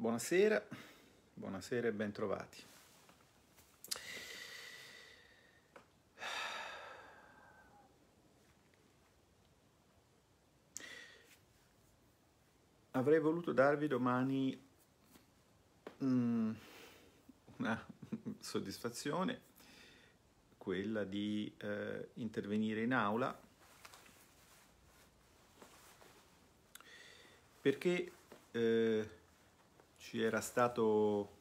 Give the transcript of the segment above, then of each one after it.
Buonasera, buonasera e bentrovati. Avrei voluto darvi domani um, una soddisfazione, quella di eh, intervenire in aula, perché eh, ci era stato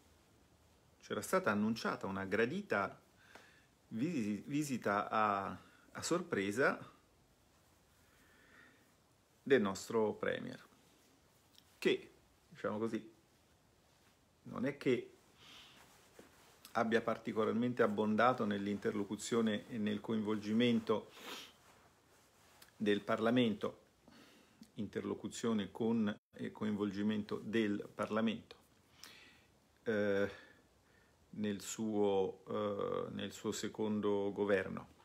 c'era stata annunciata una gradita vis- visita a, a sorpresa del nostro premier che diciamo così non è che abbia particolarmente abbondato nell'interlocuzione e nel coinvolgimento del Parlamento interlocuzione con e coinvolgimento del Parlamento eh, nel, suo, eh, nel suo secondo governo.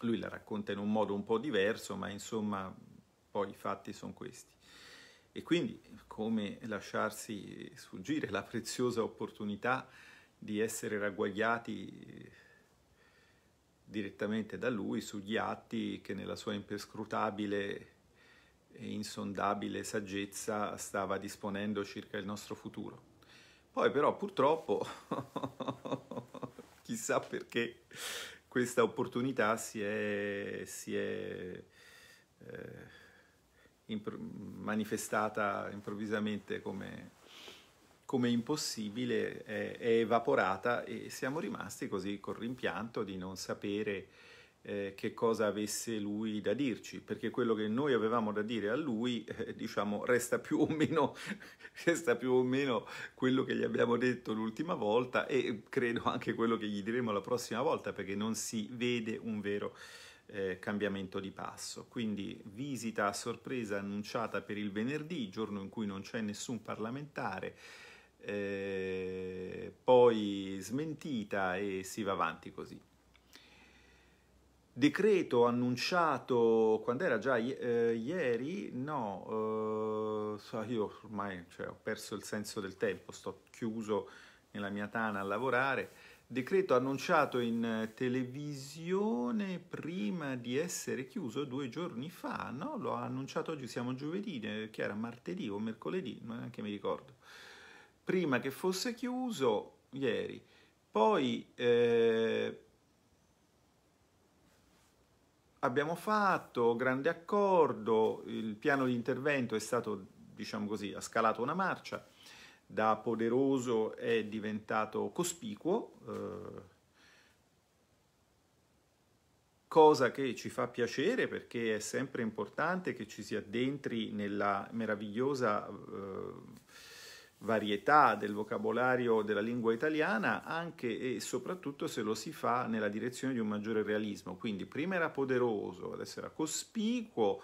Lui la racconta in un modo un po' diverso, ma insomma poi i fatti sono questi. E quindi come lasciarsi sfuggire la preziosa opportunità di essere ragguagliati direttamente da lui sugli atti che nella sua imperscrutabile e insondabile saggezza stava disponendo circa il nostro futuro. Poi però purtroppo, chissà perché, questa opportunità si è, si è eh, impro- manifestata improvvisamente come come impossibile è, è evaporata e siamo rimasti così col rimpianto di non sapere eh, che cosa avesse lui da dirci, perché quello che noi avevamo da dire a lui, eh, diciamo, resta più, meno, resta più, o meno, quello che gli abbiamo detto l'ultima volta e credo anche quello che gli diremo la prossima volta, perché non si vede un vero eh, cambiamento di passo. Quindi visita a sorpresa annunciata per il venerdì, giorno in cui non c'è nessun parlamentare, eh, poi smentita e si va avanti così. Decreto annunciato quando era già eh, ieri, no, eh, io ormai cioè, ho perso il senso del tempo, sto chiuso nella mia tana a lavorare. Decreto annunciato in televisione prima di essere chiuso due giorni fa, no? L'ho annunciato oggi, siamo giovedì, eh, che era martedì o mercoledì, non neanche mi ricordo prima che fosse chiuso ieri. Poi eh, abbiamo fatto grande accordo, il piano di intervento è stato, diciamo così, ha scalato una marcia, da poderoso è diventato cospicuo, eh, cosa che ci fa piacere perché è sempre importante che ci si addentri nella meravigliosa eh, varietà del vocabolario della lingua italiana anche e soprattutto se lo si fa nella direzione di un maggiore realismo. Quindi prima era poderoso, adesso era cospicuo,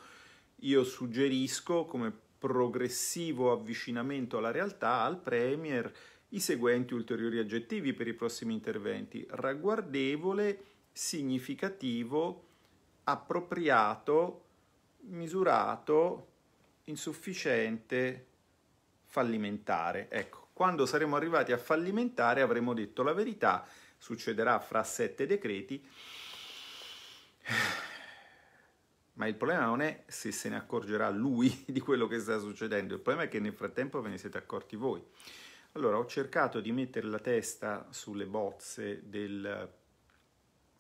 io suggerisco come progressivo avvicinamento alla realtà, al Premier, i seguenti ulteriori aggettivi per i prossimi interventi. Ragguardevole, significativo, appropriato, misurato, insufficiente, fallimentare. Ecco, quando saremo arrivati a fallimentare avremo detto la verità, succederà fra sette decreti, ma il problema non è se se ne accorgerà lui di quello che sta succedendo, il problema è che nel frattempo ve ne siete accorti voi. Allora, ho cercato di mettere la testa sulle bozze del,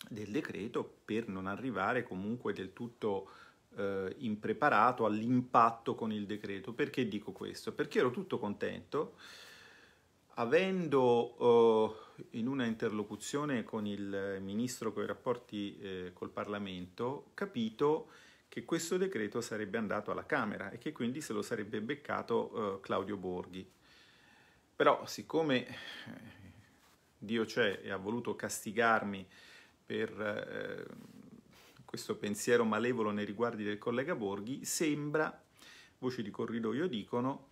del decreto per non arrivare comunque del tutto eh, impreparato all'impatto con il decreto. Perché dico questo? Perché ero tutto contento, avendo eh, in una interlocuzione con il ministro con i rapporti eh, col Parlamento capito che questo decreto sarebbe andato alla Camera e che quindi se lo sarebbe beccato eh, Claudio Borghi. Però siccome eh, Dio c'è e ha voluto castigarmi per eh, questo pensiero malevolo nei riguardi del collega Borghi, sembra, voci di corridoio dicono,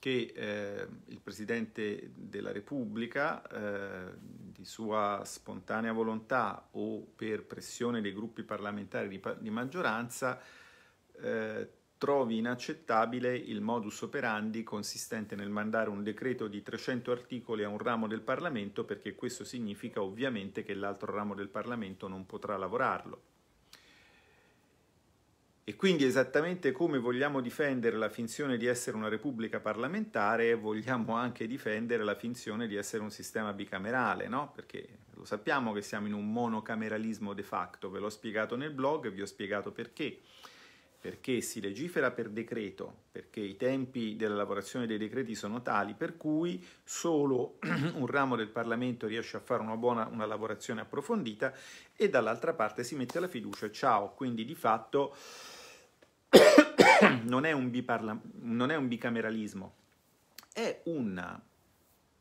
che eh, il Presidente della Repubblica, eh, di sua spontanea volontà o per pressione dei gruppi parlamentari di, di maggioranza, eh, trovi inaccettabile il modus operandi consistente nel mandare un decreto di 300 articoli a un ramo del Parlamento perché questo significa ovviamente che l'altro ramo del Parlamento non potrà lavorarlo. E quindi esattamente come vogliamo difendere la finzione di essere una repubblica parlamentare, vogliamo anche difendere la finzione di essere un sistema bicamerale, no? Perché lo sappiamo che siamo in un monocameralismo de facto, ve l'ho spiegato nel blog, vi ho spiegato perché. Perché si legifera per decreto, perché i tempi della lavorazione dei decreti sono tali, per cui solo un ramo del Parlamento riesce a fare una buona una lavorazione approfondita e dall'altra parte si mette la fiducia. Ciao, quindi di fatto non, è biparla- non è un bicameralismo, è un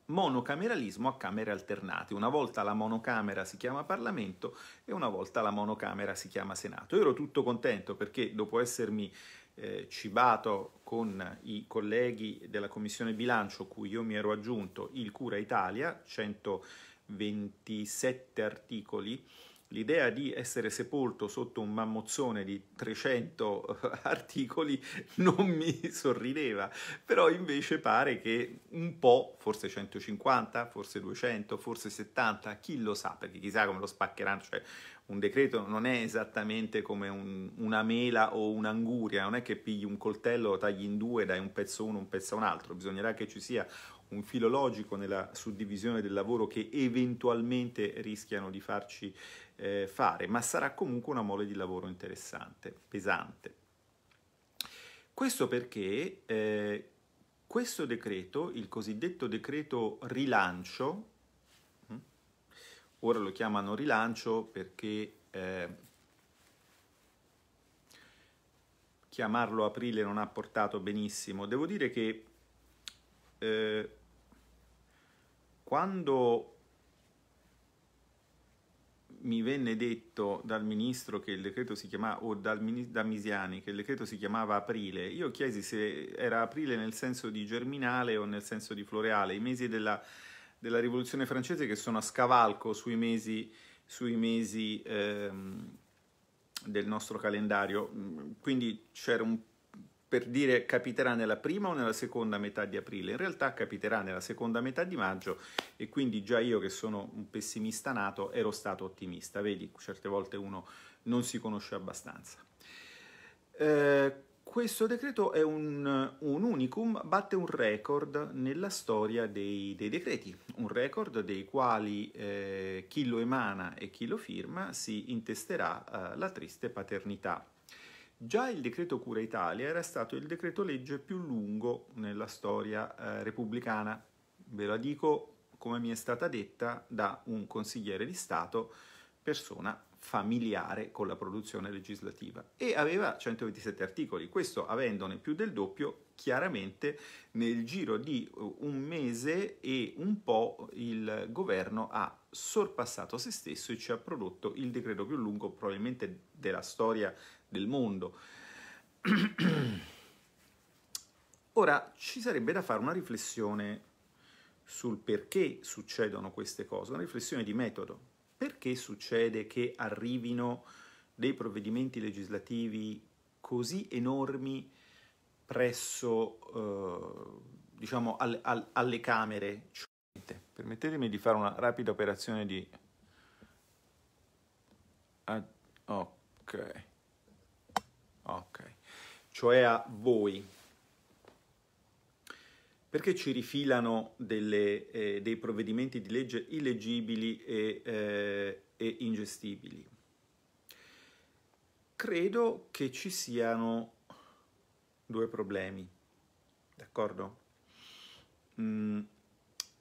monocameralismo a camere alternate. Una volta la monocamera si chiama Parlamento e una volta la monocamera si chiama Senato. Io ero tutto contento perché dopo essermi eh, cibato con i colleghi della Commissione Bilancio, cui io mi ero aggiunto, il Cura Italia, 127 articoli, L'idea di essere sepolto sotto un mammozzone di 300 eh, articoli non mi sorrideva, però invece pare che un po', forse 150, forse 200, forse 70, chi lo sa, perché chissà come lo spaccheranno, cioè un decreto non è esattamente come un, una mela o un'anguria, non è che pigli un coltello, lo tagli in due, dai un pezzo uno, un pezzo un altro, bisognerà che ci sia un filo logico nella suddivisione del lavoro che eventualmente rischiano di farci eh, fare, ma sarà comunque una mole di lavoro interessante, pesante. Questo perché eh, questo decreto, il cosiddetto decreto rilancio, hm, ora lo chiamano rilancio perché eh, chiamarlo aprile non ha portato benissimo. Devo dire che eh, quando mi venne detto dal ministro che il decreto si chiamava, o dal, da Misiani, che il decreto si chiamava aprile, io chiesi se era aprile nel senso di germinale o nel senso di floreale, i mesi della, della rivoluzione francese che sono a scavalco sui mesi, sui mesi ehm, del nostro calendario, quindi c'era un per dire capiterà nella prima o nella seconda metà di aprile, in realtà capiterà nella seconda metà di maggio e quindi già io che sono un pessimista nato ero stato ottimista, vedi, certe volte uno non si conosce abbastanza. Eh, questo decreto è un, un, unicum, batte un record nella storia dei, dei decreti, un record dei quali eh, chi lo emana e chi lo firma si intesterà eh, la triste paternità Già il decreto Cura Italia era stato il decreto legge più lungo nella storia eh, repubblicana. Ve la dico come mi è stata detta da un consigliere di Stato, persona familiare con la produzione legislativa e aveva 127 articoli, questo avendone più del doppio, chiaramente nel giro di eh, un mese e un po' il governo ha sorpassato se stesso e ci ha prodotto il decreto più lungo probabilmente della storia del mondo. Ora ci sarebbe da fare una riflessione sul perché succedono queste cose, una riflessione di metodo. Perché succede che arrivino dei provvedimenti legislativi così enormi presso eh, diciamo al, al, alle camere? Cioè, permettetemi di fare una rapida operazione di... Ah, ok. Ok, cioè a voi. Perché ci rifilano delle, eh, dei provvedimenti di legge illegibili e, eh, e ingestibili? Credo che ci siano due problemi, d'accordo? Mm,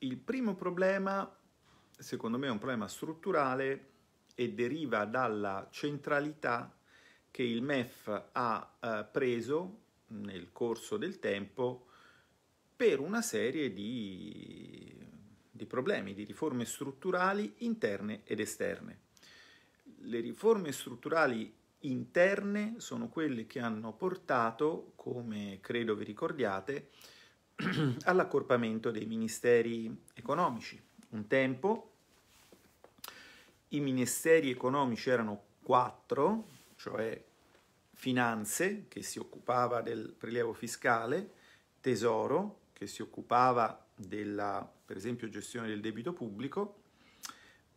il primo problema, secondo me, è un problema strutturale e deriva dalla centralità che il MEF ha eh, preso nel corso del tempo per una serie di, di problemi, di riforme strutturali interne ed esterne. Le riforme strutturali interne sono quelle che hanno portato, come credo vi ricordiate, all'accorpamento dei ministeri economici. Un tempo i ministeri economici erano quattro, cioè finanze, che si occupava del prelievo fiscale, tesoro, che si occupava della, per esempio, gestione del debito pubblico,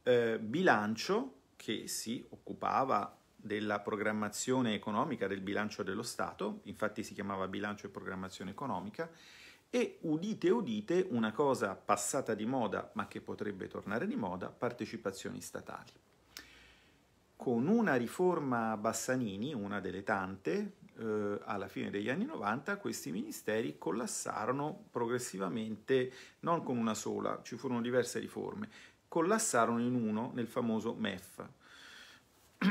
eh, bilancio, che si occupava della programmazione economica del bilancio dello Stato, infatti si chiamava bilancio e programmazione economica, e udite udite una cosa passata di moda ma che potrebbe tornare di moda, partecipazioni statali con una riforma Bassanini, una delle tante, eh, alla fine degli anni 90 questi ministeri collassarono progressivamente, non con una sola, ci furono diverse riforme, collassarono in uno nel famoso MEF.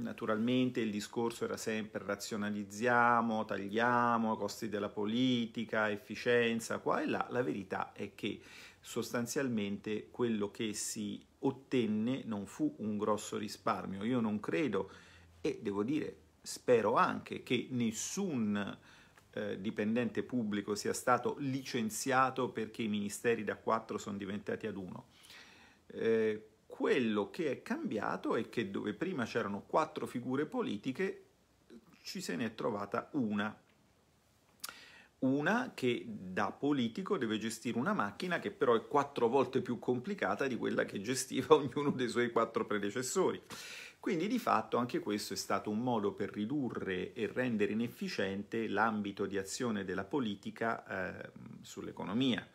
Naturalmente il discorso era sempre razionalizziamo, tagliamo, costi della politica, efficienza, qua e là. La verità è che sostanzialmente quello che si ottenne non fu un grosso risparmio. Io non credo e devo dire spero anche che nessun eh, dipendente pubblico sia stato licenziato perché i ministeri da quattro sono diventati ad uno. Eh, quello che è cambiato è che dove prima c'erano quattro figure politiche ci se ne è trovata una una che da politico deve gestire una macchina che però è quattro volte più complicata di quella che gestiva ognuno dei suoi quattro predecessori. Quindi di fatto anche questo è stato un modo per ridurre e rendere inefficiente l'ambito di azione della politica eh, sull'economia.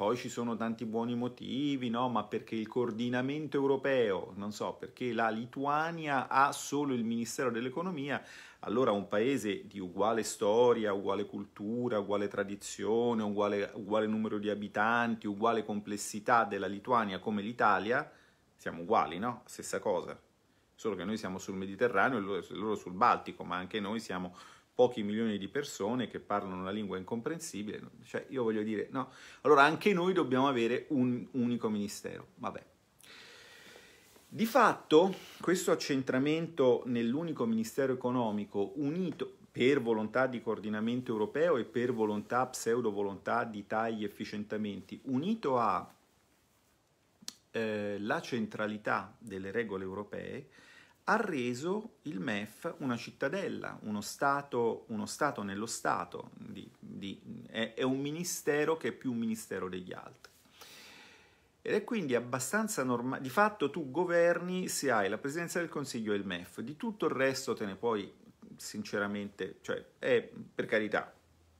Poi ci sono tanti buoni motivi, no? Ma perché il coordinamento europeo, non so, perché la Lituania ha solo il Ministero dell'Economia, allora un paese di uguale storia, uguale cultura, uguale tradizione, uguale, uguale numero di abitanti, uguale complessità della Lituania come l'Italia, siamo uguali, no? Stessa cosa. Solo che noi siamo sul Mediterraneo e loro sul Baltico, ma anche noi siamo pochi milioni di persone che parlano una lingua incomprensibile, cioè io voglio dire, no, allora anche noi dobbiamo avere un unico ministero, vabbè. Di fatto questo accentramento nell'unico ministero economico unito per volontà di coordinamento europeo e per volontà, pseudo volontà di tagli e efficientamenti, unito alla eh, centralità delle regole europee, ha reso il MEF una cittadella, uno Stato, uno stato nello Stato, di, di, è, è, un ministero che è più un ministero degli altri. Ed è quindi abbastanza normale, di fatto tu governi se hai la Presidenza del Consiglio e il MEF, di tutto il resto te ne puoi sinceramente, cioè è per carità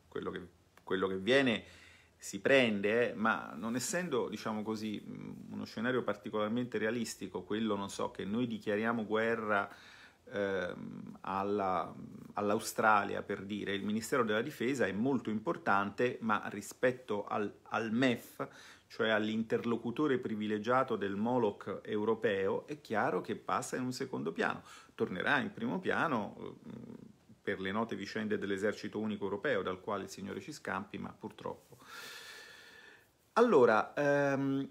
quello che, quello che viene si prende, eh, ma non essendo, diciamo così, mm, uno scenario particolarmente realistico, quello, non so, che noi dichiariamo guerra ehm, alla, all'Australia, per dire, il Ministero della Difesa è molto importante, ma rispetto al, al MEF, cioè all'interlocutore privilegiato del Moloch europeo, è chiaro che passa in un secondo piano, tornerà in primo piano eh, per le note vicende dell'esercito unico europeo dal quale il Signore ci scampi, ma purtroppo. Allora, ehm,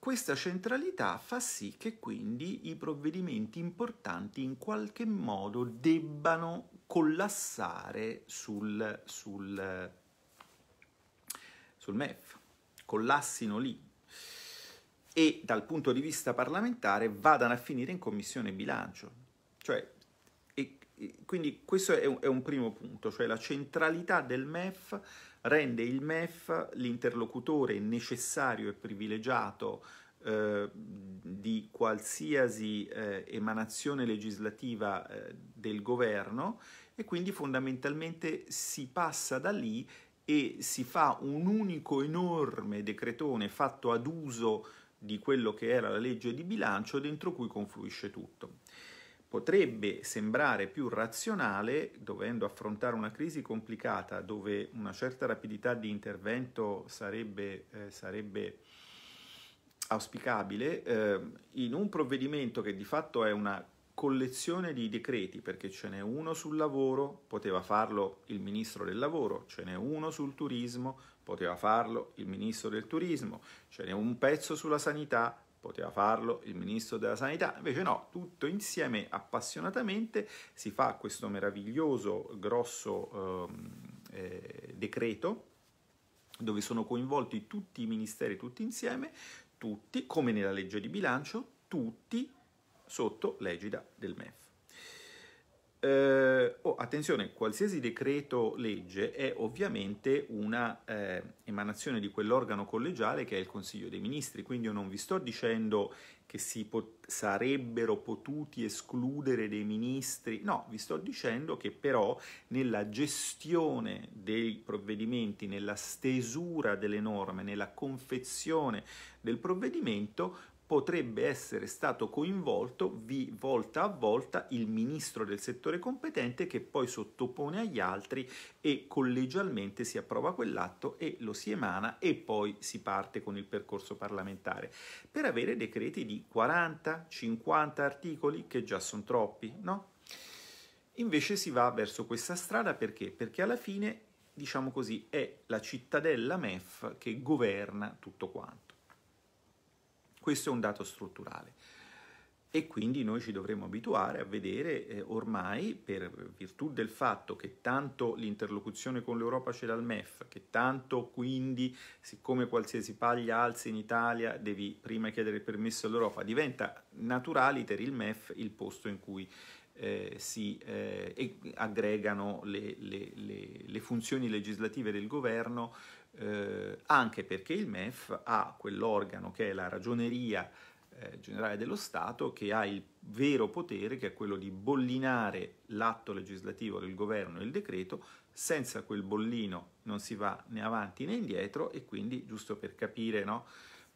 questa centralità fa sì che quindi i provvedimenti importanti in qualche modo debbano collassare sul, sul, sul MEF, collassino lì e dal punto di vista parlamentare vadano a finire in commissione bilancio. Cioè quindi questo è un, è un, primo punto, cioè la centralità del MEF rende il MEF l'interlocutore necessario e privilegiato eh, di qualsiasi eh, emanazione legislativa eh, del governo e quindi fondamentalmente si passa da lì e si fa un unico enorme decretone fatto ad uso di quello che era la legge di bilancio dentro cui confluisce tutto. Potrebbe sembrare più razionale, dovendo affrontare una crisi complicata dove una certa rapidità di intervento sarebbe, eh, sarebbe auspicabile, eh, in un provvedimento che di fatto è una collezione di decreti, perché ce n'è uno sul lavoro, poteva farlo il ministro del lavoro, ce n'è uno sul turismo, poteva farlo il ministro del turismo, ce n'è un pezzo sulla sanità, Poteva farlo il ministro della sanità, invece no, tutto insieme appassionatamente si fa questo meraviglioso grosso ehm, eh, decreto dove sono coinvolti tutti i ministeri tutti insieme, tutti, come nella legge di bilancio, tutti sotto l'egida del MEF. Eh, oh, attenzione, qualsiasi decreto legge è ovviamente una eh, emanazione di quell'organo collegiale che è il Consiglio dei Ministri, quindi io non vi sto dicendo che si pot- sarebbero potuti escludere dei ministri, no, vi sto dicendo che però nella gestione dei provvedimenti, nella stesura delle norme, nella confezione del provvedimento, potrebbe essere stato coinvolto vi, volta a volta il ministro del settore competente che poi sottopone agli altri e collegialmente si approva quell'atto e lo si emana e poi si parte con il percorso parlamentare per avere decreti di 40-50 articoli che già sono troppi, no? Invece si va verso questa strada perché? Perché alla fine, diciamo così, è la cittadella MEF che governa tutto quanto. Questo è un dato strutturale. E quindi noi ci dovremmo abituare a vedere eh, ormai, per virtù del fatto che tanto l'interlocuzione con l'Europa c'è dal MEF, che tanto quindi, siccome qualsiasi paglia alzi in Italia, devi prima chiedere il permesso all'Europa, diventa per il MEF il posto in cui eh, si eh, aggregano le, le, le, le funzioni legislative del governo eh, anche perché il MEF ha quell'organo che è la ragioneria eh, generale dello Stato che ha il vero potere che è quello di bollinare l'atto legislativo del governo e il decreto, senza quel bollino non si va né avanti né indietro e quindi giusto per capire, no?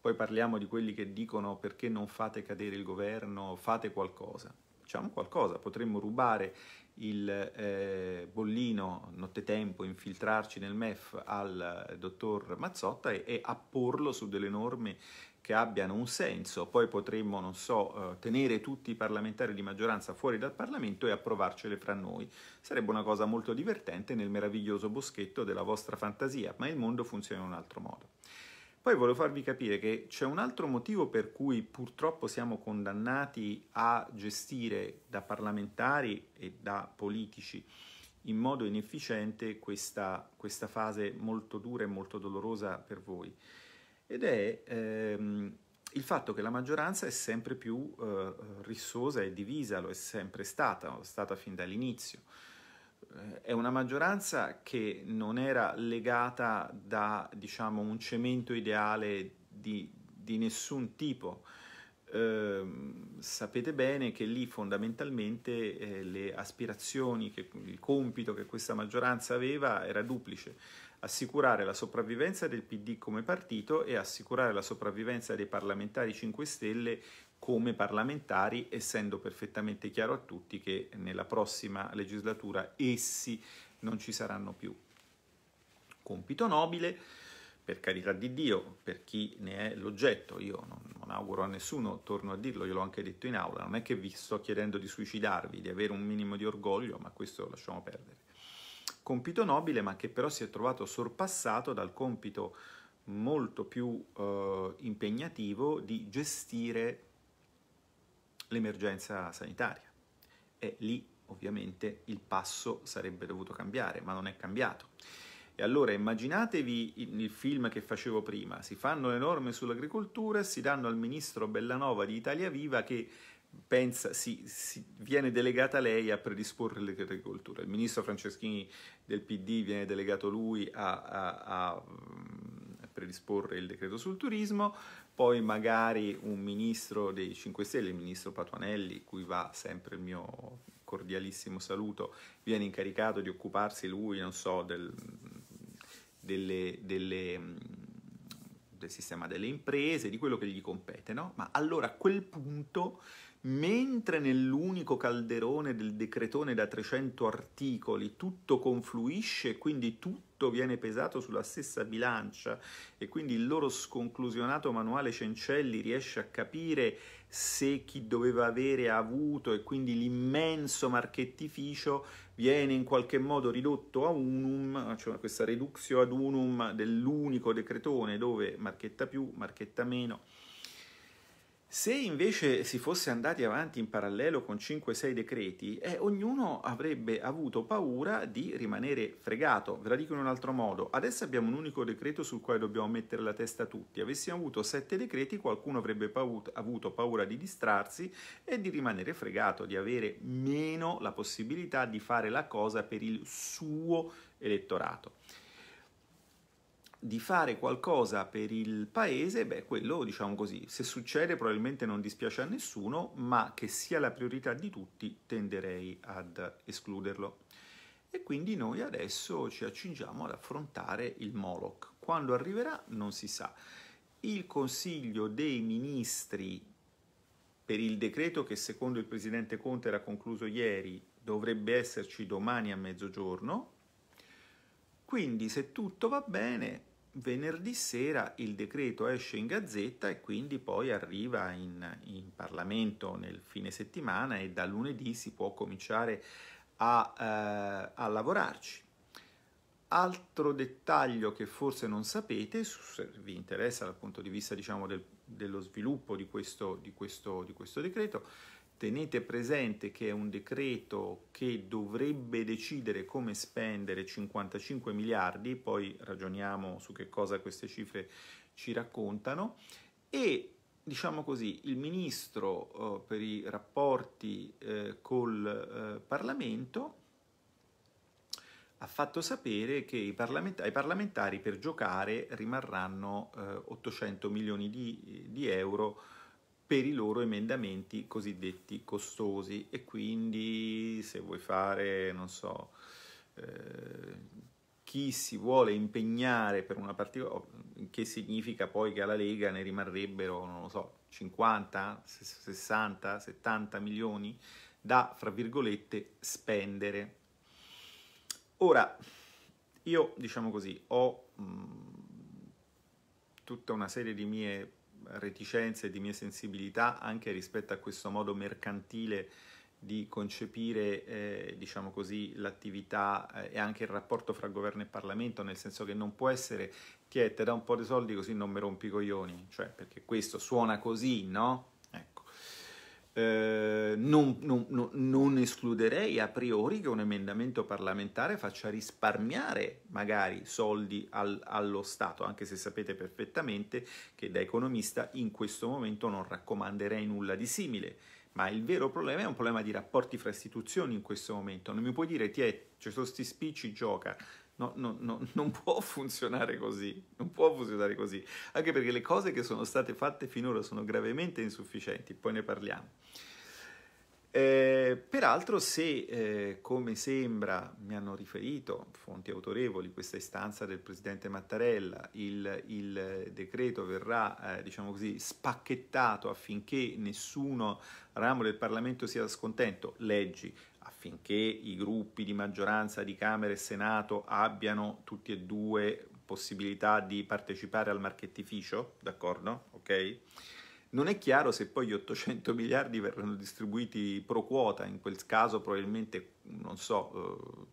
poi parliamo di quelli che dicono perché non fate cadere il governo, fate qualcosa. Facciamo qualcosa, potremmo rubare il eh, bollino nottetempo, infiltrarci nel MEF al eh, dottor Mazzotta e, e apporlo su delle norme che abbiano un senso, poi potremmo, non so, eh, tenere tutti i parlamentari di maggioranza fuori dal Parlamento e approvarcele fra noi. Sarebbe una cosa molto divertente nel meraviglioso boschetto della vostra fantasia, ma il mondo funziona in un altro modo. Poi volevo farvi capire che c'è un altro motivo per cui purtroppo siamo condannati a gestire da parlamentari e da politici in modo inefficiente questa, questa fase molto dura e molto dolorosa per voi. Ed è ehm, il fatto che la maggioranza è sempre più eh, rissosa e divisa, lo è sempre stata, lo è stata fin dall'inizio. Eh, è una maggioranza che non era legata da diciamo, un cemento ideale di, di nessun tipo. Eh, sapete bene che lì fondamentalmente eh, le aspirazioni, che, il compito che questa maggioranza aveva era duplice, assicurare la sopravvivenza del PD come partito e assicurare la sopravvivenza dei parlamentari 5 Stelle come parlamentari, essendo perfettamente chiaro a tutti che nella prossima legislatura essi non ci saranno più. Compito nobile, per carità di Dio, per chi ne è l'oggetto, io non, non auguro a nessuno, torno a dirlo, io l'ho anche detto in aula, non è che vi sto chiedendo di suicidarvi, di avere un minimo di orgoglio, ma questo lasciamo perdere. Compito nobile, ma che però si è trovato sorpassato dal compito molto più eh, impegnativo di gestire l'emergenza sanitaria. E lì ovviamente il passo sarebbe dovuto cambiare, ma non è cambiato. E allora immaginatevi il film che facevo prima, si fanno le norme sull'agricoltura e si danno al ministro Bellanova di Italia Viva che pensa, si, si, viene delegata lei a predisporre l'agricoltura. Il ministro Franceschini del PD viene delegato lui a, a, a predisporre il decreto sul turismo, poi magari un ministro dei 5 Stelle, il ministro Patuanelli, cui va sempre il mio cordialissimo saluto, viene incaricato di occuparsi lui, non so, del, delle, delle, del sistema delle imprese, di quello che gli compete, no? Ma allora a quel punto mentre nell'unico calderone del decretone da 300 articoli tutto confluisce e quindi tutto viene pesato sulla stessa bilancia e quindi il loro sconclusionato manuale Cencelli riesce a capire se chi doveva avere ha avuto e quindi l'immenso marchettificio viene in qualche modo ridotto a unum, cioè questa reduxio ad unum dell'unico decretone dove marchetta più, marchetta meno, se invece si fosse andati avanti in parallelo con 5-6 decreti, eh, ognuno avrebbe avuto paura di rimanere fregato. Ve la dico in un altro modo. Adesso abbiamo un unico decreto sul quale dobbiamo mettere la testa tutti. Avessimo avuto 7 decreti, qualcuno avrebbe paut- avuto paura di distrarsi e di rimanere fregato, di avere meno la possibilità di fare la cosa per il suo elettorato di fare qualcosa per il paese, beh, quello diciamo così, se succede probabilmente non dispiace a nessuno, ma che sia la priorità di tutti tenderei ad escluderlo. E quindi noi adesso ci accingiamo ad affrontare il Moloch. Quando arriverà non si sa. Il Consiglio dei Ministri per il decreto che secondo il presidente Conte era concluso ieri dovrebbe esserci domani a mezzogiorno. Quindi se tutto va bene, venerdì sera il decreto esce in gazzetta e quindi poi arriva in, in Parlamento nel fine settimana e da lunedì si può cominciare a, eh, a lavorarci. Altro dettaglio che forse non sapete, se vi interessa dal punto di vista diciamo, del, dello sviluppo di questo, di questo, di questo decreto, Tenete presente che è un decreto che dovrebbe decidere come spendere 55 miliardi, poi ragioniamo su che cosa queste cifre ci raccontano, e diciamo così, il ministro eh, per i rapporti eh, col eh, Parlamento ha fatto sapere che parlamentari, ai parlamentari per giocare rimarranno 800 eh, milioni di, di euro per i loro emendamenti cosiddetti costosi e quindi se vuoi fare, non so, eh, chi si vuole impegnare per una particolare, che significa poi che alla Lega ne rimarrebbero, non lo so, 50, 60, 70 milioni da, fra virgolette, spendere. Ora, io, diciamo così, ho mh, mm, tutta una serie di mie reticenze e di mie sensibilità anche rispetto a questo modo mercantile di concepire eh, diciamo così, l'attività eh, e anche il rapporto fra governo e Parlamento, nel senso che non può essere ti da un po' di soldi così non mi rompi i coglioni, cioè perché questo suona così, no? Eh, non, non, non, escluderei a priori che un emendamento parlamentare faccia risparmiare magari soldi al, allo Stato, anche se sapete perfettamente che da economista in questo momento non raccomanderei nulla di simile. Ma il vero problema è un problema di rapporti fra istituzioni in questo momento. Non mi puoi dire, ti è, ci sono sti spicci, gioca, No, no, no, non può funzionare così, non può funzionare così, anche perché le cose che sono state fatte finora sono gravemente insufficienti, poi ne parliamo. Eh, peraltro, se eh, come sembra mi hanno riferito fonti autorevoli questa istanza del presidente Mattarella, il, il decreto verrà eh, diciamo così, spacchettato affinché nessuno ramo del Parlamento sia scontento, leggi affinché i gruppi di maggioranza di Camera e Senato abbiano tutti e due possibilità di partecipare al marchettificio, d'accordo? Ok? Non è chiaro se poi gli 800 miliardi verranno distribuiti pro quota, in quel caso probabilmente, non so, eh,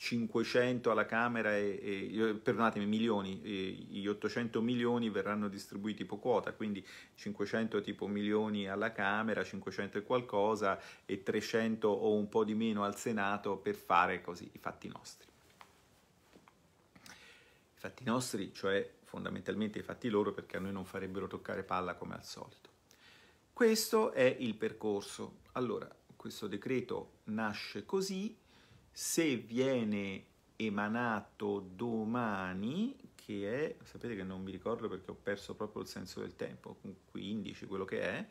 500 alla Camera e, e perdonatemi, milioni, e gli 800 milioni verranno distribuiti po' quota, quindi 500 tipo milioni alla Camera, 500 e qualcosa e 300 o un po' di meno al Senato per fare così i fatti nostri. I fatti nostri, cioè fondamentalmente i fatti loro perché a noi non farebbero toccare palla come al solito. Questo è il percorso. Allora, questo decreto nasce così se viene emanato domani, che è, sapete che non mi ricordo perché ho perso proprio il senso del tempo, 15 quello che è,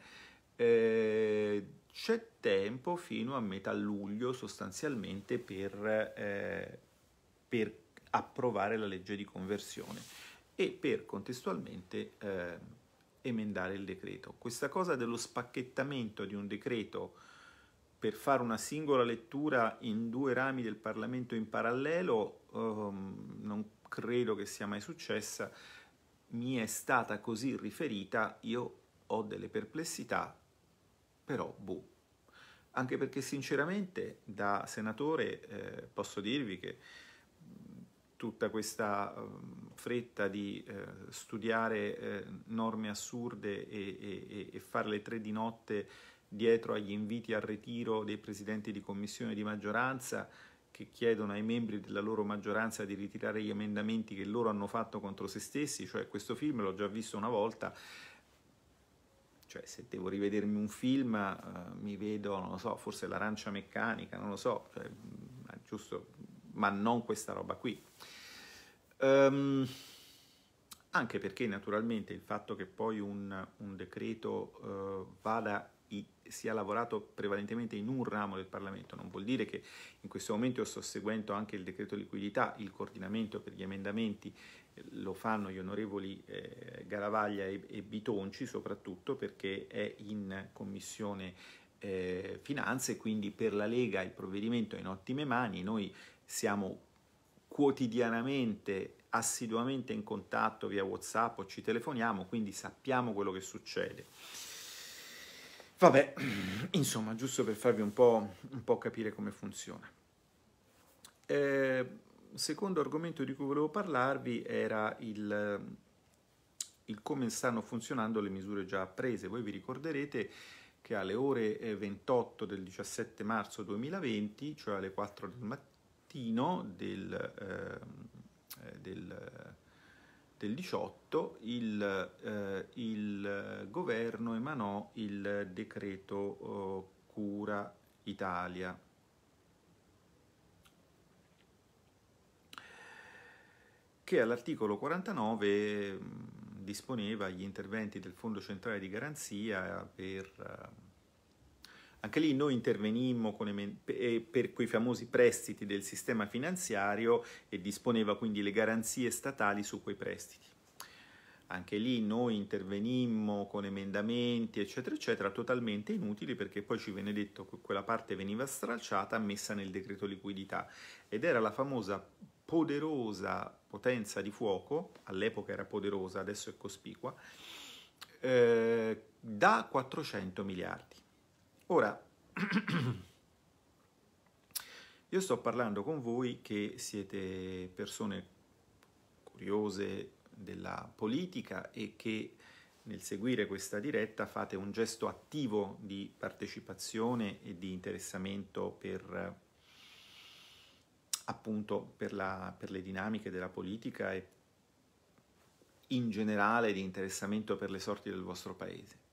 eh, c'è tempo fino a metà luglio sostanzialmente per, eh, per, approvare la legge di conversione e per contestualmente eh, emendare il decreto. Questa cosa dello spacchettamento di un decreto per fare una singola lettura in due rami del Parlamento in parallelo um, non credo che sia mai successa, mi è stata così riferita, io ho delle perplessità, però boh. Anche perché sinceramente da senatore eh, posso dirvi che tutta questa um, fretta di eh, studiare eh, norme assurde e, e, e, e fare le tre di notte dietro agli inviti al ritiro dei presidenti di commissione di maggioranza che chiedono ai membri della loro maggioranza di ritirare gli emendamenti che loro hanno fatto contro se stessi, cioè questo film l'ho già visto una volta, cioè se devo rivedermi un film eh, mi vedo, non lo so, forse l'arancia meccanica, non lo so, cioè, ma giusto, ma non questa roba qui. Um, anche perché naturalmente il fatto che poi un, un decreto eh, vada si è lavorato prevalentemente in un ramo del Parlamento, non vuol dire che in questo momento io sto seguendo anche il decreto liquidità, il coordinamento per gli emendamenti eh, lo fanno gli onorevoli eh, Garavaglia e, e, Bitonci soprattutto perché è in commissione eh, finanze, quindi per la Lega il provvedimento è in ottime mani, noi siamo quotidianamente assiduamente in contatto via Whatsapp o ci telefoniamo, quindi sappiamo quello che succede. Vabbè, mm-hmm. insomma, giusto per farvi un po', un po capire come funziona. Eh, secondo argomento di cui volevo parlarvi era il, il come stanno funzionando le misure già prese. Voi vi ricorderete che alle ore 28 eh, del 17 marzo 2020, cioè alle 4 del mattino del, ehm, eh, del del 18 il, eh, il governo emanò il decreto eh, Cura Italia. che all'articolo 49 mm, disponeva gli interventi del Fondo Centrale di Garanzia per eh, anche lì noi intervenimmo eh, per quei famosi prestiti del sistema finanziario e disponeva quindi le garanzie statali su quei prestiti. Anche lì noi intervenimmo con emendamenti, eccetera, eccetera, totalmente inutili perché poi ci venne detto che quella parte veniva stralciata, messa nel decreto liquidità ed era la famosa poderosa potenza di fuoco, all'epoca era poderosa, adesso è cospicua, eh, da 400 miliardi. Ora, io sto parlando con voi che siete persone curiose della politica e che nel seguire questa diretta fate un gesto attivo di partecipazione e di interessamento per appunto per, la, per le dinamiche della politica e in generale di interessamento per le sorti del vostro paese.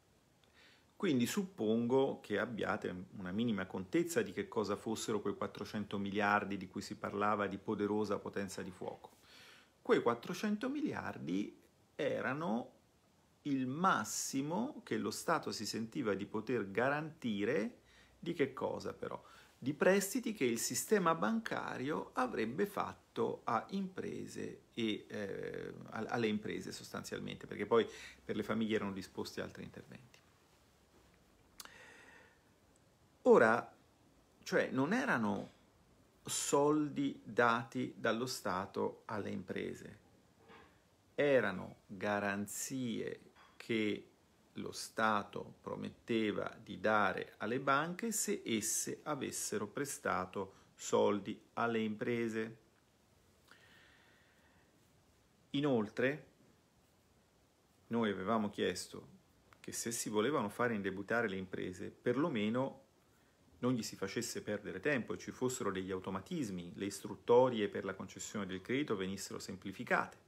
Quindi suppongo che abbiate una minima contezza di che cosa fossero quei 400 miliardi di cui si parlava di poderosa potenza di fuoco. Quei 400 miliardi erano il massimo che lo Stato si sentiva di poter garantire di che cosa però? Di prestiti che il sistema bancario avrebbe fatto a imprese e, eh, alle imprese sostanzialmente, perché poi per le famiglie erano disposti altri interventi. Ora, cioè non erano soldi dati dallo Stato alle imprese, erano garanzie che lo Stato prometteva di dare alle banche se esse avessero prestato soldi alle imprese. Inoltre, noi avevamo chiesto che se si volevano fare indebutare le imprese, perlomeno non gli si facesse perdere tempo e ci fossero degli automatismi, le istruttorie per la concessione del credito venissero semplificate.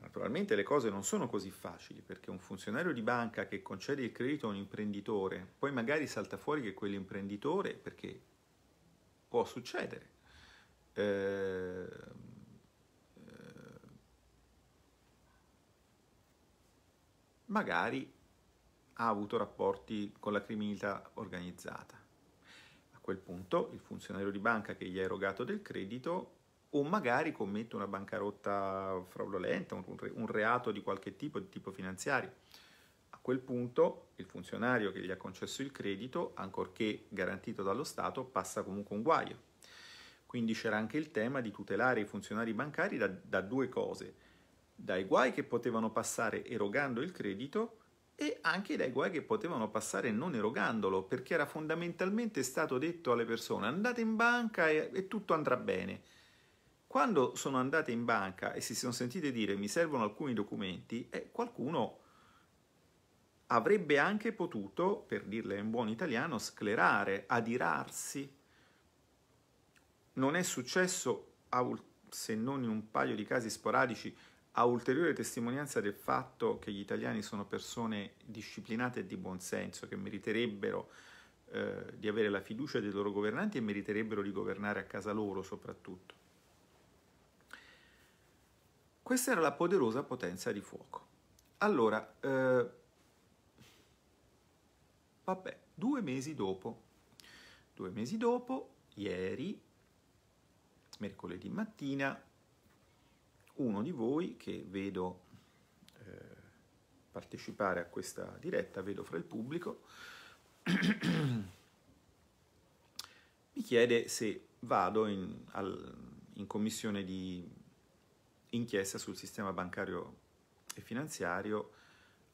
naturalmente le cose non sono così facili perché un funzionario di banca che concede il credito a un imprenditore, poi magari salta fuori che quell'imprenditore, perché può succedere, ehm, eh, magari ha avuto rapporti con la criminalità organizzata. A quel punto il funzionario di banca che gli ha erogato del credito o magari commette una bancarotta fraudolenta, un reato di qualche tipo, di tipo finanziario. A quel punto il funzionario che gli ha concesso il credito, ancorché garantito dallo Stato, passa comunque un guaio. Quindi c'era anche il tema di tutelare i funzionari bancari da, da due cose, dai guai che potevano passare erogando il credito e anche dai guai che potevano passare non erogandolo, perché era fondamentalmente stato detto alle persone andate in banca e, e tutto andrà bene. Quando sono andate in banca e si sono sentite dire mi servono alcuni documenti, eh, qualcuno avrebbe anche potuto, per dirla in buon italiano, sclerare, adirarsi. Non è successo, se non in un paio di casi sporadici, a ulteriore testimonianza del fatto che gli italiani sono persone disciplinate e di buon senso, che meriterebbero eh, di avere la fiducia dei loro governanti e meriterebbero di governare a casa loro soprattutto. Questa era la poderosa potenza di fuoco. Allora, eh, vabbè, due mesi dopo, due mesi dopo, ieri, mercoledì mattina, uno di voi che vedo eh, partecipare a questa diretta, vedo fra il pubblico, mi chiede se vado in, al, in commissione di inchiesta sul sistema bancario e finanziario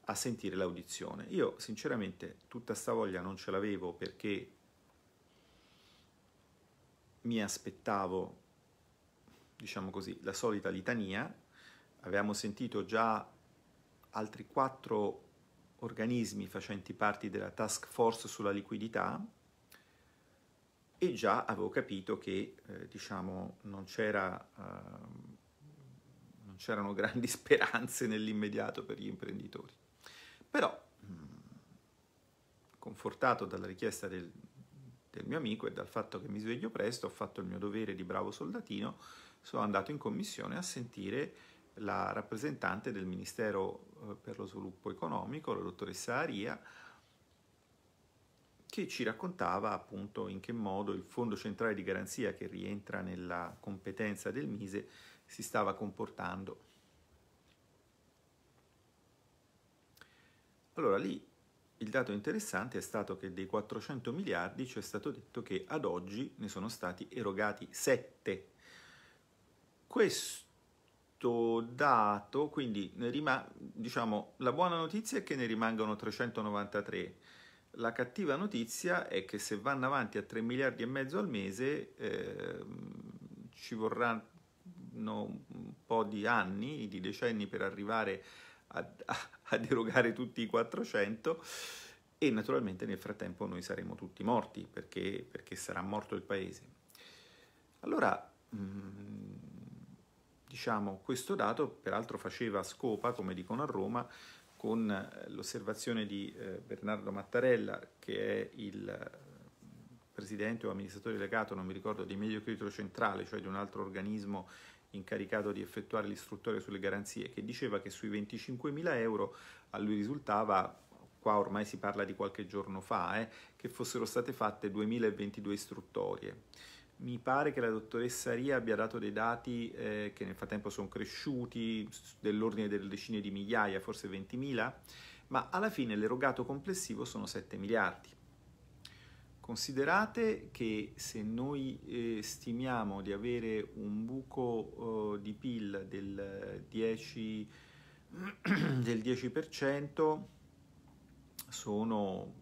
a sentire l'audizione. Io sinceramente tutta sta voglia non ce l'avevo perché mi aspettavo diciamo così, la solita litania. Avevamo sentito già altri quattro organismi facenti parte della task force sulla liquidità e già avevo capito che eh, diciamo, non, c'era, eh, non c'erano grandi speranze nell'immediato per gli imprenditori. Però, mm, confortato dalla richiesta del, del mio amico e dal fatto che mi sveglio presto, ho fatto il mio dovere di bravo soldatino sono andato in commissione a sentire la rappresentante del Ministero eh, per lo Sviluppo Economico, la dottoressa Aria, che ci raccontava appunto in che modo il Fondo Centrale di Garanzia che rientra nella competenza del Mise si stava comportando. Allora lì il dato interessante è stato che dei 400 miliardi ci cioè è stato detto che ad oggi ne sono stati erogati 7 questo dato, quindi diciamo, la buona notizia è che ne rimangono 393, la cattiva notizia è che se vanno avanti a 3 miliardi e mezzo al mese eh, ci vorranno un po' di anni, di decenni per arrivare a, a, a derogare tutti i 400 e naturalmente nel frattempo noi saremo tutti morti perché, perché sarà morto il paese. Allora, mh, mm, diciamo, questo dato peraltro faceva scopa, come dicono a Roma, con eh, l'osservazione di eh, Bernardo Mattarella, che è il eh, presidente o amministratore legato, non mi ricordo, di Medio Credito Centrale, cioè di un altro organismo incaricato di effettuare l'istruttoria sulle garanzie, che diceva che sui 25.000 euro a lui risultava, qua ormai si parla di qualche giorno fa, eh, che fossero state fatte 2.022 istruttorie mi pare che la dottoressa Ria abbia dato dei dati eh, che nel frattempo sono cresciuti dell'ordine delle decine di migliaia, forse 20.000, ma alla fine l'erogato complessivo sono 7 miliardi. Considerate che se noi eh, stimiamo di avere un buco eh, di PIL del 10%, del 10% sono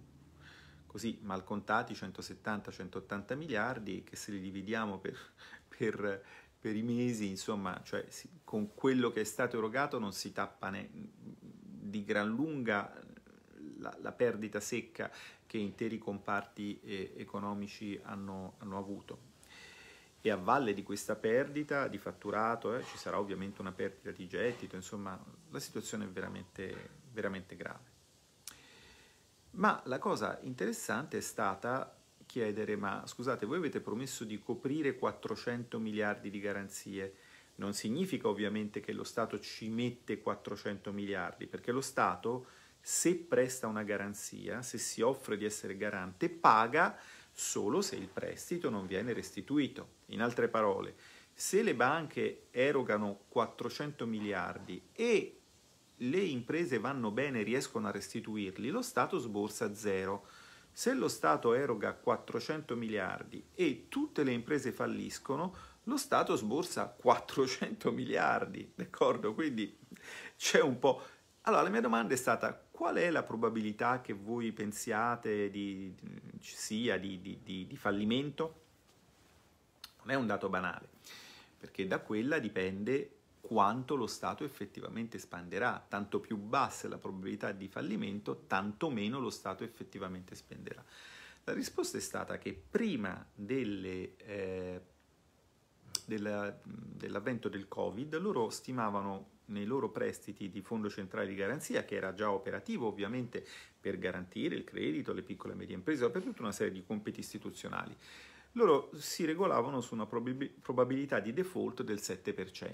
così mal contati 170-180 miliardi che se li dividiamo per, per, per i mesi, insomma, cioè, con quello che è stato erogato non si tappa né, di gran lunga la, la, perdita secca che interi comparti eh, economici hanno, hanno, avuto. E a valle di questa perdita di fatturato eh, ci sarà ovviamente una perdita di gettito, insomma la situazione è veramente, veramente grave. Ma la cosa interessante è stata chiedere, ma scusate, voi avete promesso di coprire 400 miliardi di garanzie, non significa ovviamente che lo Stato ci mette 400 miliardi, perché lo Stato se presta una garanzia, se si offre di essere garante, paga solo se il prestito non viene restituito. In altre parole, se le banche erogano 400 miliardi e le imprese vanno bene e riescono a restituirli, lo Stato sborsa zero. Se lo Stato eroga 400 miliardi e tutte le imprese falliscono, lo Stato sborsa 400 miliardi, d'accordo? Quindi c'è un po'... Allora, la mia domanda è stata qual è la probabilità che voi pensiate di, ci sia di, di, di fallimento? Non è un dato banale, perché da quella dipende quanto lo Stato effettivamente spenderà. Tanto più bassa è la probabilità di fallimento, tanto meno lo Stato effettivamente spenderà. La risposta è stata che prima delle, eh, della, dell'avvento del Covid loro stimavano nei loro prestiti di Fondo Centrale di Garanzia, che era già operativo ovviamente per garantire il credito alle piccole e medie imprese, per tutta una serie di compiti istituzionali, loro si regolavano su una probabilità di default del 7%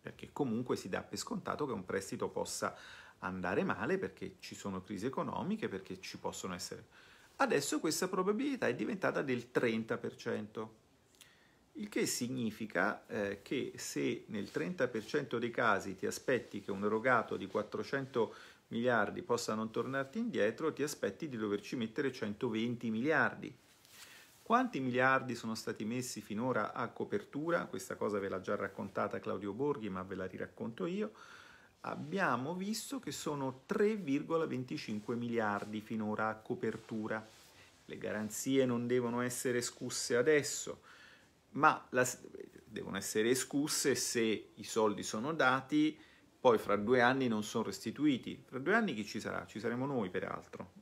perché comunque si dà per scontato che un prestito possa andare male perché ci sono crisi economiche, perché ci possono essere. Adesso questa probabilità è diventata del 30%, il che significa eh, che se nel 30% dei casi ti aspetti che un erogato di 400 miliardi possa non tornarti indietro, ti aspetti di doverci mettere 120 miliardi quanti miliardi sono stati messi finora a copertura? Questa cosa ve l'ha già raccontata Claudio Borghi, ma ve la riracconto io. Abbiamo visto che sono 3,25 miliardi finora a copertura. Le garanzie non devono essere escusse adesso, ma la, devono essere escusse se i soldi sono dati, poi fra due anni non sono restituiti. Fra due anni chi ci sarà? Ci saremo noi, peraltro.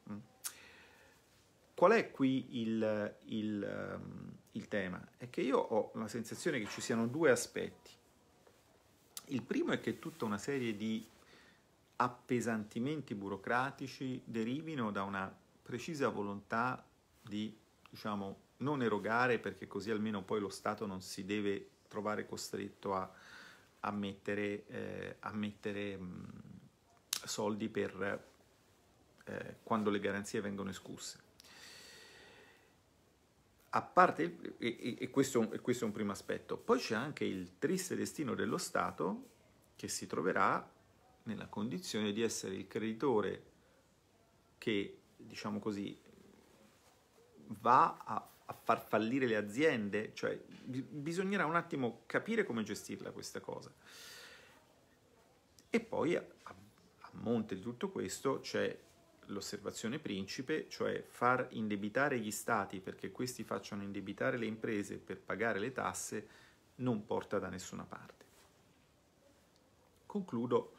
Qual è qui il, il, ehm, il tema? È che io ho la sensazione che ci siano due aspetti. Il primo è che tutta una serie di appesantimenti burocratici derivino da una precisa volontà di, diciamo, non erogare perché così almeno poi lo Stato non si deve trovare costretto a, a mettere, eh, a mettere mh, soldi per eh, quando le garanzie vengono escusse a parte, e, e, questo, e questo è un primo aspetto, poi c'è anche il triste destino dello Stato che si troverà nella condizione di essere il creditore che, diciamo così, va a, a far fallire le aziende, cioè b- bisognerà un attimo capire come gestirla questa cosa. E poi a, a, a monte di tutto questo c'è l'osservazione principe, cioè far indebitare gli stati perché questi facciano indebitare le imprese per pagare le tasse, non porta da nessuna parte. Concludo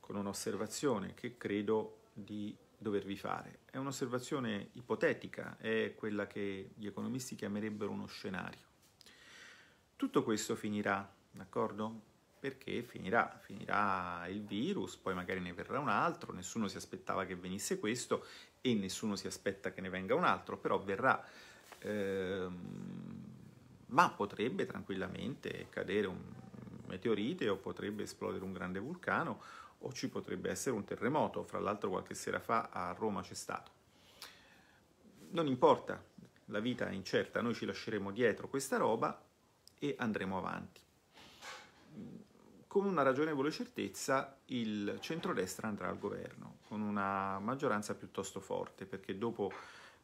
con un'osservazione che credo di dovervi fare. È un'osservazione ipotetica, è quella che gli economisti chiamerebbero uno scenario. Tutto questo finirà, d'accordo? perché finirà, finirà il virus, poi magari ne verrà un altro, nessuno si aspettava che venisse questo e nessuno si aspetta che ne venga un altro, però verrà, ehm, ma potrebbe tranquillamente cadere un meteorite o potrebbe esplodere un grande vulcano o ci potrebbe essere un terremoto, fra l'altro qualche sera fa a Roma c'è stato. Non importa, la vita è incerta, noi ci lasceremo dietro questa roba e andremo avanti con una ragionevole certezza il centrodestra andrà al governo, con una maggioranza piuttosto forte, perché dopo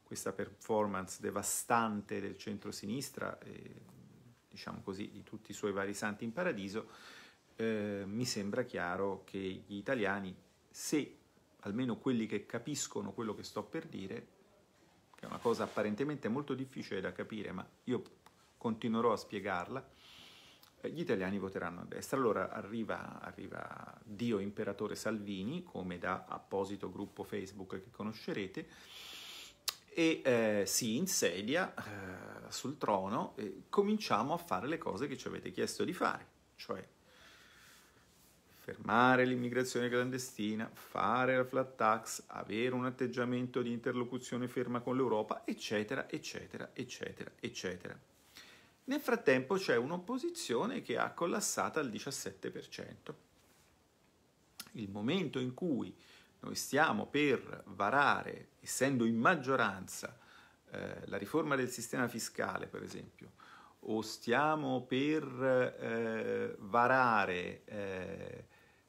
questa performance devastante del centrosinistra, eh, diciamo così, di tutti i suoi vari santi in paradiso, eh, mi sembra chiaro che gli italiani, se almeno quelli che capiscono quello che sto per dire, che è una cosa apparentemente molto difficile da capire, ma io continuerò a spiegarla, eh, gli italiani voteranno a destra. Allora arriva, arriva Dio Imperatore Salvini, come da apposito gruppo Facebook che conoscerete, e eh, si insedia eh, sul trono e cominciamo a fare le cose che ci avete chiesto di fare, cioè fermare l'immigrazione clandestina, fare la flat tax, avere un atteggiamento di interlocuzione ferma con l'Europa, eccetera, eccetera, eccetera, eccetera. Nel frattempo c'è un'opposizione che ha collassata al 17%. Il momento in cui noi stiamo per varare, essendo in maggioranza, eh, la riforma del sistema fiscale, per esempio, o stiamo per eh, varare eh,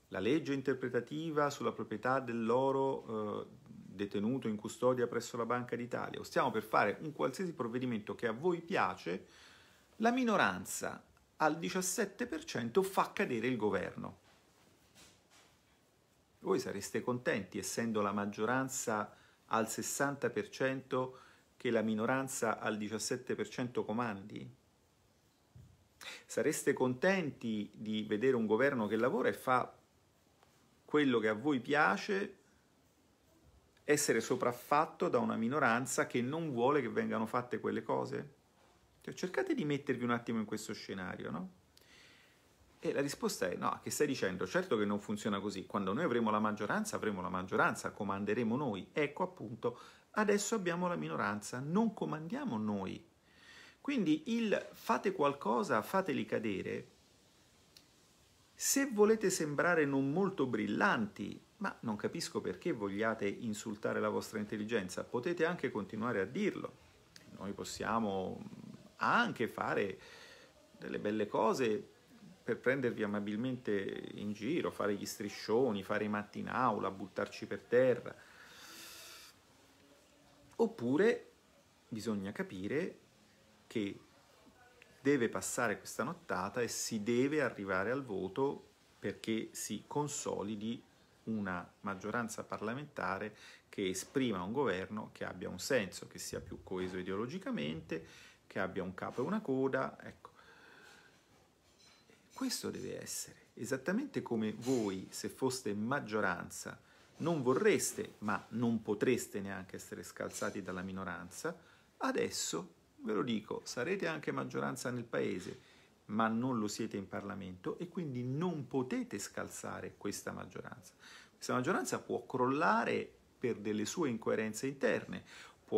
la legge interpretativa sulla proprietà dell'oro eh, detenuto in custodia presso la Banca d'Italia, o stiamo per fare un qualsiasi provvedimento che a voi piace, la minoranza al 17% fa cadere il governo. Voi sareste contenti, essendo la maggioranza al 60%, che la minoranza al 17% comandi? Sareste contenti di vedere un governo che lavora e fa quello che a voi piace, essere sopraffatto da una minoranza che non vuole che vengano fatte quelle cose? Cioè, cercate di mettervi un attimo in questo scenario, no? E la risposta è no, che stai dicendo? Certo che non funziona così, quando noi avremo la maggioranza avremo la maggioranza, comanderemo noi. Ecco appunto, adesso abbiamo la minoranza, non comandiamo noi. Quindi il fate qualcosa, fateli cadere, se volete sembrare non molto brillanti, ma non capisco perché vogliate insultare la vostra intelligenza, potete anche continuare a dirlo. Noi possiamo anche fare delle belle cose per prendervi amabilmente in giro, fare gli striscioni, fare i matti in aula, buttarci per terra. Oppure bisogna capire che deve passare questa nottata e si deve arrivare al voto perché si consolidi una maggioranza parlamentare che esprima un governo che abbia un senso, che sia più coeso ideologicamente che abbia un capo e una coda, ecco. Questo deve essere, esattamente come voi, se foste maggioranza, non vorreste, ma non potreste neanche essere scalzati dalla minoranza, adesso, ve lo dico, sarete anche maggioranza nel Paese, ma non lo siete in Parlamento e quindi non potete scalzare questa maggioranza. Questa maggioranza può crollare per delle sue incoerenze interne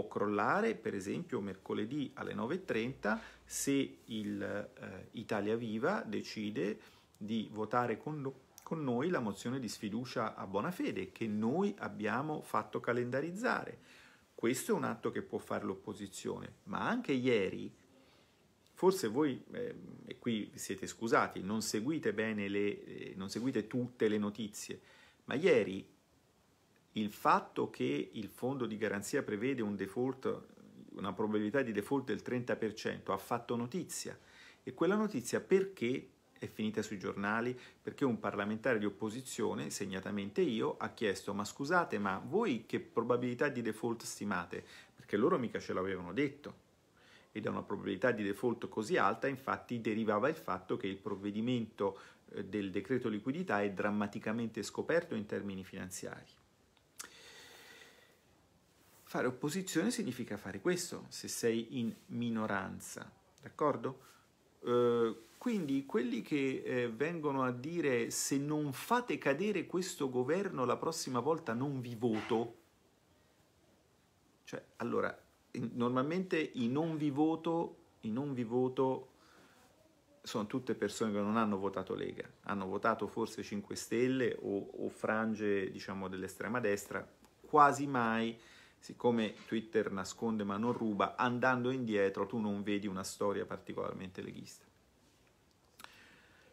può crollare per esempio mercoledì alle 9.30 se il, eh, Italia Viva decide di votare con, lo, con noi la mozione di sfiducia a buona fede che noi abbiamo fatto calendarizzare. Questo è un atto che può fare l'opposizione, ma anche ieri, forse voi, eh, e qui siete scusati, non seguite bene le, eh, non seguite tutte le notizie, ma ieri il fatto che il fondo di garanzia prevede un default, una probabilità di default del 30% ha fatto notizia e quella notizia perché è finita sui giornali perché un parlamentare di opposizione, segnatamente io, ha chiesto ma scusate ma voi che probabilità di default stimate? Perché loro mica ce l'avevano detto. E da una probabilità di default così alta infatti derivava il fatto che il provvedimento eh, del decreto liquidità è drammaticamente scoperto in termini finanziari. Fare opposizione significa fare questo, se sei in minoranza, d'accordo? Eh, quindi quelli che eh, vengono a dire se non fate cadere questo governo la prossima volta non vi voto, cioè allora normalmente i non vi voto, i non vi voto sono tutte persone che non hanno votato Lega, hanno votato forse 5 Stelle o, o frange diciamo dell'estrema destra, quasi mai siccome Twitter nasconde ma non ruba, andando indietro tu non vedi una storia particolarmente leghista.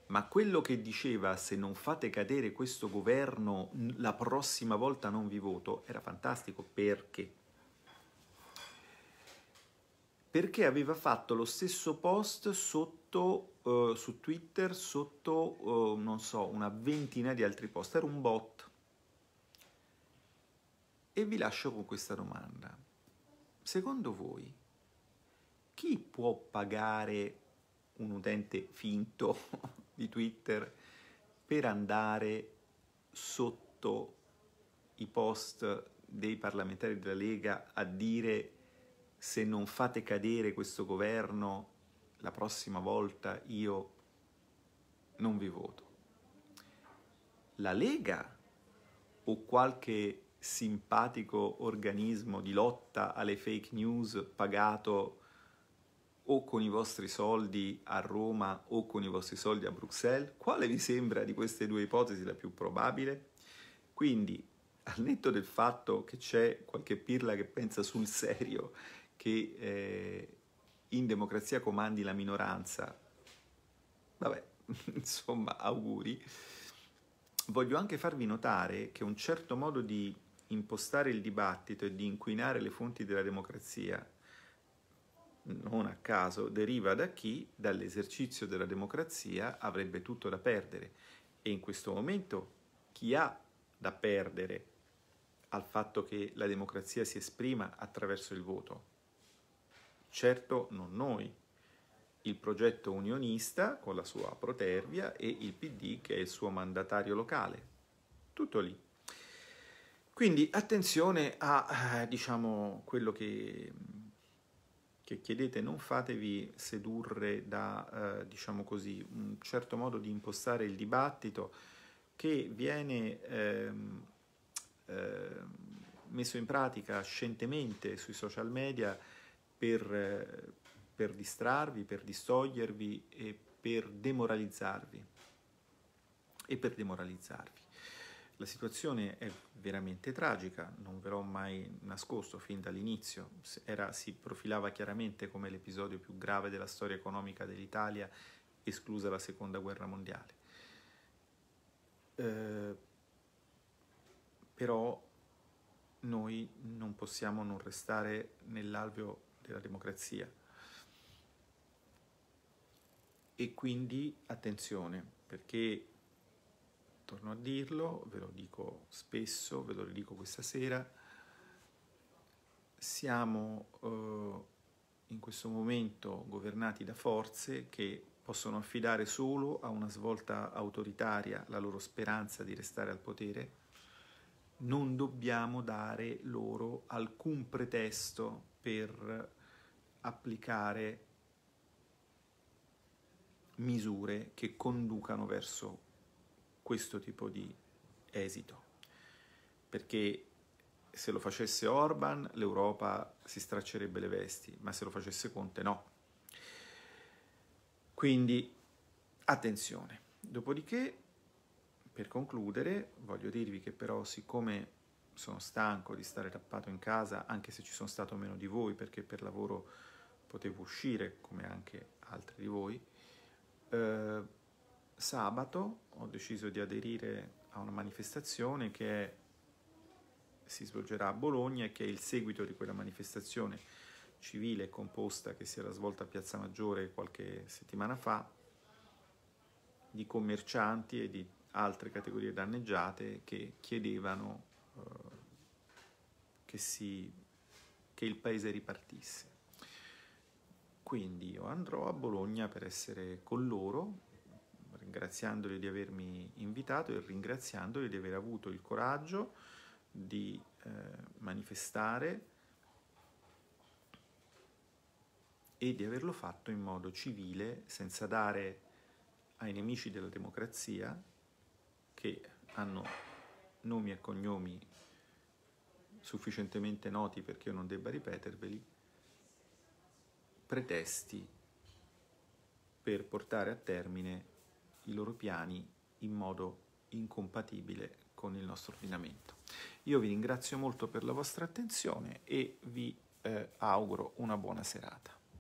Ma quello che diceva se non fate cadere questo governo la prossima volta non vi voto era fantastico perché? Perché aveva fatto lo stesso post sotto, eh, su Twitter sotto, eh, non so, una ventina di altri post. Era un bot e vi lascio con questa domanda. Secondo voi, chi può pagare un utente finto di Twitter per andare sotto i post dei parlamentari della Lega a dire se non fate cadere questo governo la prossima volta io non vi voto. La Lega o qualche simpatico organismo di lotta alle fake news pagato o con i vostri soldi a Roma o con i vostri soldi a Bruxelles? Quale vi sembra di queste due ipotesi la più probabile? Quindi, al netto del fatto che c'è qualche pirla che pensa sul serio che eh, in democrazia comandi la minoranza, vabbè, insomma, auguri, voglio anche farvi notare che un certo modo di impostare il dibattito e di inquinare le fonti della democrazia, non a caso, deriva da chi dall'esercizio della democrazia avrebbe tutto da perdere. E in questo momento chi ha da perdere al fatto che la democrazia si esprima attraverso il voto? Certo non noi, il progetto unionista con la sua protervia e il PD che è il suo mandatario locale. Tutto lì. Quindi attenzione a, eh, diciamo, quello che, che chiedete, non fatevi sedurre da, eh, diciamo così, un certo modo di impostare il dibattito che viene ehm, eh, messo in pratica scientemente sui social media per, eh, per distrarvi, per distogliervi e per demoralizzarvi. E per demoralizzarvi. La situazione è veramente tragica, non ve l'ho mai nascosto fin dall'inizio, Era, si profilava chiaramente come l'episodio più grave della storia economica dell'Italia, esclusa la seconda guerra mondiale. Eh, però noi non possiamo non restare nell'alveo della democrazia. E quindi attenzione, perché torno a dirlo, ve lo dico spesso, ve lo ridico questa sera, siamo eh, in questo momento governati da forze che possono affidare solo a una svolta autoritaria la loro speranza di restare al potere, non dobbiamo dare loro alcun pretesto per applicare misure che conducano verso questo tipo di esito, perché se lo facesse Orban l'Europa si straccerebbe le vesti, ma se lo facesse Conte no. Quindi attenzione. Dopodiché, per concludere, voglio dirvi che però siccome sono stanco di stare tappato in casa, anche se ci sono stato meno di voi, perché per lavoro potevo uscire, come anche altri di voi, eh, sabato ho deciso di aderire a una manifestazione che si svolgerà a Bologna e che è il seguito di quella manifestazione civile composta che si era svolta a Piazza Maggiore qualche settimana fa di commercianti e di altre categorie danneggiate che chiedevano eh, che, si, che il paese ripartisse. Quindi io andrò a Bologna per essere con loro ringraziandoli di avermi invitato e ringraziandoli di aver avuto il coraggio di eh, manifestare e di averlo fatto in modo civile, senza dare ai nemici della democrazia, che hanno nomi e cognomi sufficientemente noti perché io non debba ripeterveli, pretesti per portare a termine i loro piani in modo incompatibile con il nostro ordinamento. Io vi ringrazio molto per la vostra attenzione e vi eh, auguro una buona serata.